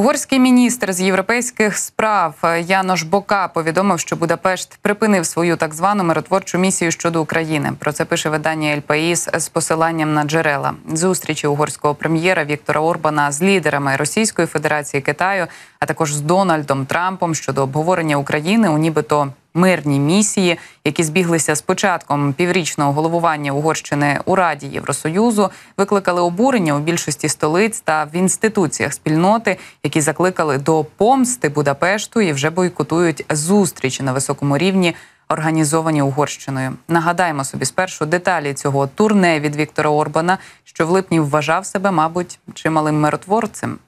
Угорський міністр з європейських справ е, Янош Бока повідомив, що Будапешт припинив свою так звану миротворчу місію щодо України. Про це пише видання «Ель з посиланням на джерела зустрічі угорського прем'єра Віктора Орбана з лідерами Російської Федерації Китаю, а також з Дональдом Трампом щодо обговорення України у нібито мирні місії, які збіглися з початком піврічного головування Угорщини у Раді Євросоюзу, викликали обурення у більшості столиць та в інституціях спільноти, які закликали до помсти Будапешту і вже бойкотують зустріч на високому рівні. Організовані Угорщиною, нагадаємо собі спершу деталі цього турне від Віктора Орбана, що в липні вважав себе, мабуть, чималим миротворцем.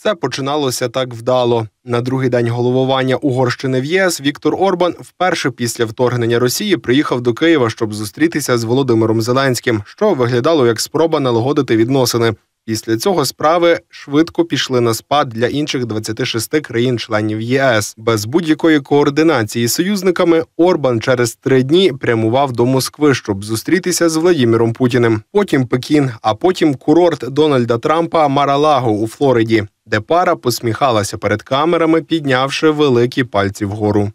Все починалося так вдало. На другий день головування Угорщини в ЄС Віктор Орбан вперше після вторгнення Росії приїхав до Києва, щоб зустрітися з Володимиром Зеленським, що виглядало як спроба налагодити відносини. Після цього справи швидко пішли на спад для інших 26 країн-членів ЄС. Без будь-якої координації з союзниками Орбан через три дні прямував до Москви, щоб зустрітися з Владіміром Путіним. Потім Пекін, а потім курорт Дональда Трампа Маралаго у Флориді, де пара посміхалася перед камерами, піднявши великі пальці вгору.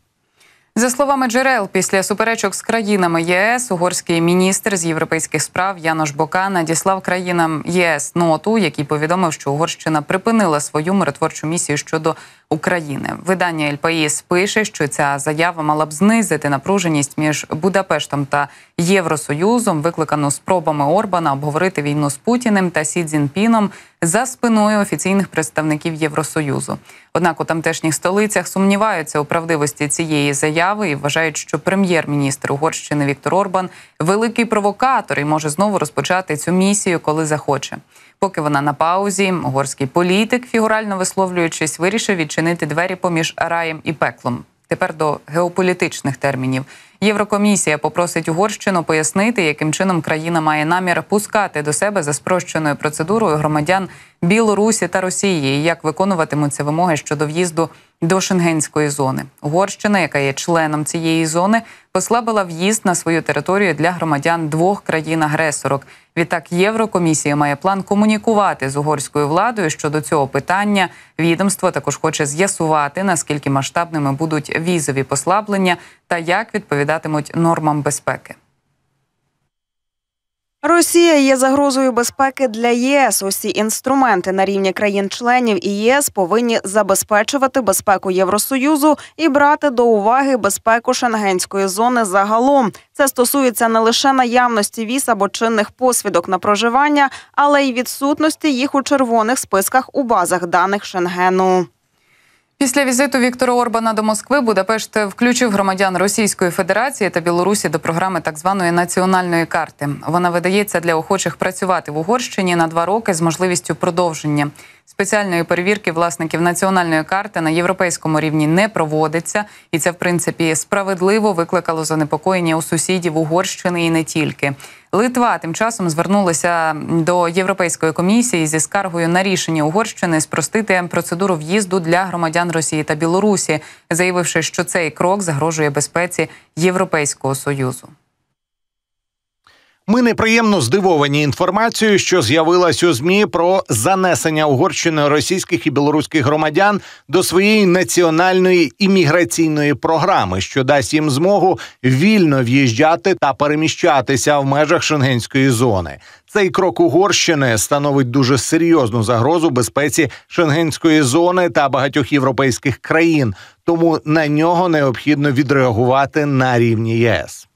За словами джерел, після суперечок з країнами ЄС, угорський міністр з європейських справ Янош Бока надіслав країнам ЄС ноту, який повідомив, що Угорщина припинила свою миротворчу місію щодо України. Видання «Ель Паїс» пише, що ця заява мала б знизити напруженість між Будапештом та Євросоюзом, викликану спробами Орбана обговорити війну з Путіним та Сі Цзінпіном за спиною офіційних представників Євросоюзу. Однак у тамтешніх столицях сумніваються у правдивості цієї заяви і вважають, що прем'єр-міністр Угорщини Віктор Орбан великий провокатор і може знову розпочати цю місію, коли захоче. Поки вона на паузі, угорський політик, фігурально висловлюючись, вирішив відчинити двері поміж раєм і пеклом. Тепер до геополітичних термінів. Єврокомісія попросить Угорщину пояснити, яким чином країна має намір пускати до себе за спрощеною процедурою громадян Білорусі та Росії, і як виконуватимуться вимоги щодо в'їзду до Шенгенської зони. Угорщина, яка є членом цієї зони, послабила в'їзд на свою територію для громадян двох країн-агресорок. Відтак, Єврокомісія має план комунікувати з угорською владою щодо цього питання. Відомство також хоче з'ясувати наскільки масштабними будуть візові послаблення та як відповідатимуть нормам безпеки. Росія є загрозою безпеки для ЄС. Усі інструменти на рівні країн-членів і ЄС повинні забезпечувати безпеку Євросоюзу і брати до уваги безпеку шенгенської зони загалом. Це стосується не лише наявності віз або чинних посвідок на проживання, але й відсутності їх у червоних списках у базах даних Шенгену. Після візиту Віктора Орбана до Москви Будапешт включив громадян Російської Федерації та Білорусі до програми так званої національної карти. Вона видається для охочих працювати в Угорщині на два роки з можливістю продовження. Спеціальної перевірки власників національної карти на європейському рівні не проводиться, і це в принципі справедливо викликало занепокоєння у сусідів Угорщини і не тільки. Литва тим часом звернулася до Європейської комісії зі скаргою на рішення Угорщини спростити процедуру в'їзду для громадян Росії та Білорусі, заявивши, що цей крок загрожує безпеці Європейського союзу. Ми неприємно здивовані інформацією, що з'явилась у змі про занесення угорщини російських і білоруських громадян до своєї національної імміграційної програми, що дасть їм змогу вільно в'їжджати та переміщатися в межах шенгенської зони. Цей крок Угорщини становить дуже серйозну загрозу безпеці шенгенської зони та багатьох європейських країн, тому на нього необхідно відреагувати на рівні ЄС.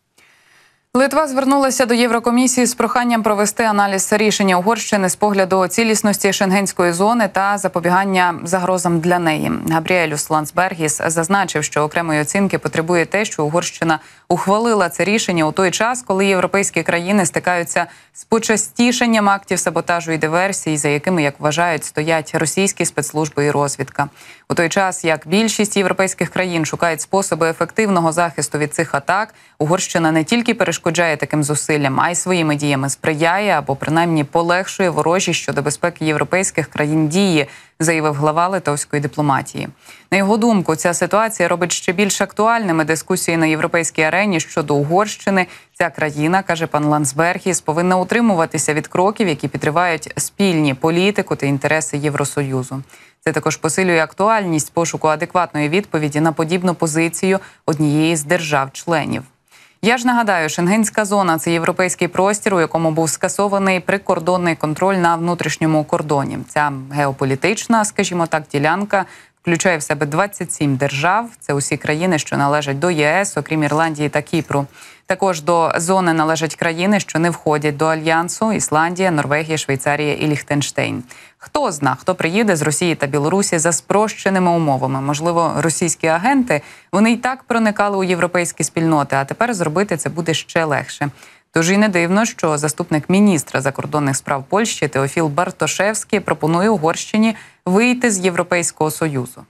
Литва звернулася до Єврокомісії з проханням провести аналіз рішення Угорщини з погляду цілісності шенгенської зони та запобігання загрозам для неї. Габріелюс Лансбергіс зазначив, що окремої оцінки потребує те, що Угорщина ухвалила це рішення у той час, коли європейські країни стикаються з почастішенням актів саботажу і диверсії, за якими як вважають стоять російські спецслужби і розвідка. У той час як більшість європейських країн шукають способи ефективного захисту від цих атак, Угорщина не тільки перешкодила, перешкоджає таким зусиллям, а й своїми діями сприяє або принаймні полегшує ворожі щодо безпеки європейських країн дії, заявив глава литовської дипломатії. На його думку, ця ситуація робить ще більш актуальними дискусії на європейській арені щодо Угорщини. Ця країна каже пан Лансбергіс, повинна утримуватися від кроків, які підривають спільні політику та інтереси Євросоюзу. Це також посилює актуальність пошуку адекватної відповіді на подібну позицію однієї з держав-членів. Я ж нагадаю, шенгенська зона це європейський простір, у якому був скасований прикордонний контроль на внутрішньому кордоні. Ця геополітична, скажімо так, ділянка включає в себе 27 держав. Це усі країни, що належать до ЄС, окрім Ірландії та Кіпру. Також до зони належать країни, що не входять до альянсу: Ісландія, Норвегія, Швейцарія і Ліхтенштейн. Хто зна, хто приїде з Росії та Білорусі за спрощеними умовами? Можливо, російські агенти вони й так проникали у європейські спільноти, а тепер зробити це буде ще легше. Тож і не дивно, що заступник міністра закордонних справ Польщі Теофіл Бартошевський пропонує Угорщині вийти з Європейського союзу.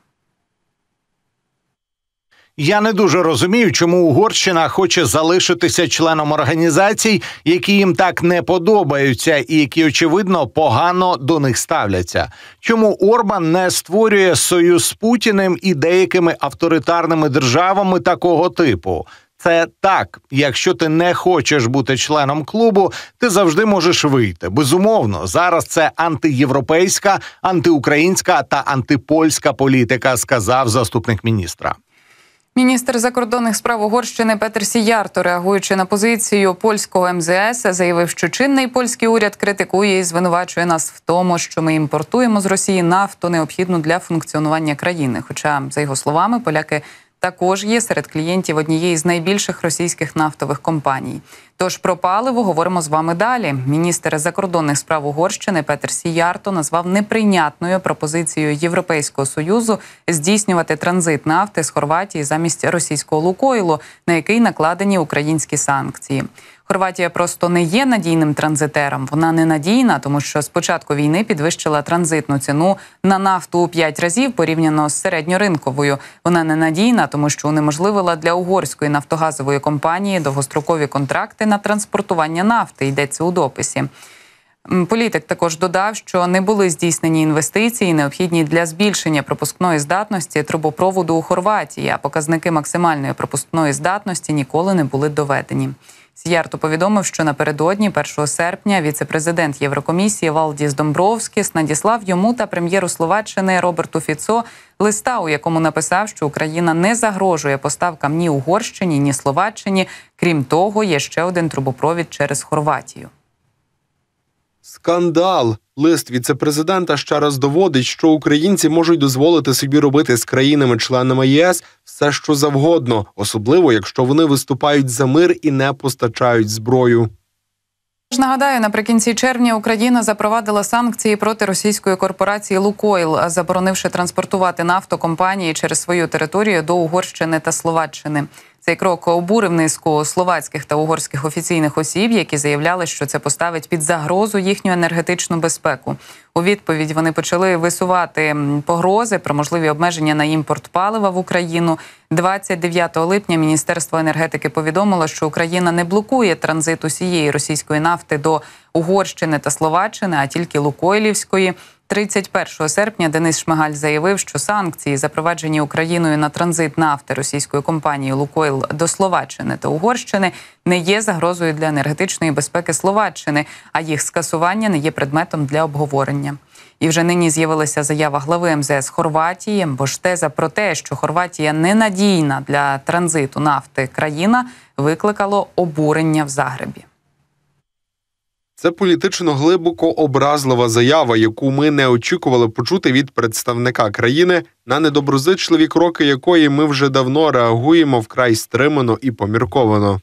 Я не дуже розумію, чому Угорщина хоче залишитися членом організацій, які їм так не подобаються, і які очевидно погано до них ставляться. Чому Орбан не створює союз з Путіним і деякими авторитарними державами такого типу? це так. Якщо ти не хочеш бути членом клубу, ти завжди можеш вийти. Безумовно, зараз це антиєвропейська, антиукраїнська та антипольська політика, сказав заступник міністра. Міністр закордонних справ Угорщини Петер Сіярто, реагуючи на позицію польського МЗС, заявив, що чинний польський уряд критикує і звинувачує нас в тому, що ми імпортуємо з Росії нафту необхідну для функціонування країни. Хоча, за його словами, поляки також є серед клієнтів однієї з найбільших російських нафтових компаній. Тож про паливо говоримо з вами далі. Міністр закордонних справ Угорщини Петер Сіярто назвав неприйнятною пропозицією Європейського союзу здійснювати транзит нафти з Хорватії замість російського лукойлу, на який накладені українські санкції. Хорватія просто не є надійним транзитером. Вона не надійна, тому що спочатку війни підвищила транзитну ціну на нафту у 5 разів порівняно з середньоринковою. Вона не надійна, тому що унеможливила для угорської нафтогазової компанії довгострокові контракти на транспортування нафти. Йдеться у дописі. Політик також додав, що не були здійснені інвестиції, необхідні для збільшення пропускної здатності трубопроводу у Хорватії. А показники максимальної пропускної здатності ніколи не були доведені. С'ярто повідомив, що напередодні, 1 серпня, віце-президент Єврокомісії Валдіс Домбровськіс надіслав йому та прем'єру Словаччини Роберту Фіцо листа, у якому написав, що Україна не загрожує поставкам ні Угорщині, ні Словаччині. Крім того, є ще один трубопровід через Хорватію. Скандал! Лист віцепрезидента ще раз доводить, що українці можуть дозволити собі робити з країнами-членами ЄС все, що завгодно, особливо якщо вони виступають за мир і не постачають зброю. Нагадаю, наприкінці червня Україна запровадила санкції проти російської корпорації Лукойл, заборонивши транспортувати нафту компанії через свою територію до Угорщини та Словаччини. Цей крок обурив низку словацьких та угорських офіційних осіб, які заявляли, що це поставить під загрозу їхню енергетичну безпеку. У відповідь вони почали висувати погрози про можливі обмеження на імпорт палива в Україну. 29 липня Міністерство енергетики повідомило, що Україна не блокує транзит усієї російської нафти до Угорщини та Словаччини, а тільки Лукойлівської. 31 серпня Денис Шмигаль заявив, що санкції, запроваджені Україною на транзит нафти російської компанії Лукойл до Словаччини та Угорщини, не є загрозою для енергетичної безпеки Словаччини, а їх скасування не є предметом для обговорення. І вже нині з'явилася заява глави МЗС Хорватії, бо ж теза про те, що Хорватія ненадійна для транзиту нафти країна, викликало обурення в Загребі. Це політично глибоко образлива заява, яку ми не очікували почути від представника країни на недоброзичливі кроки, якої ми вже давно реагуємо вкрай стримано і помірковано.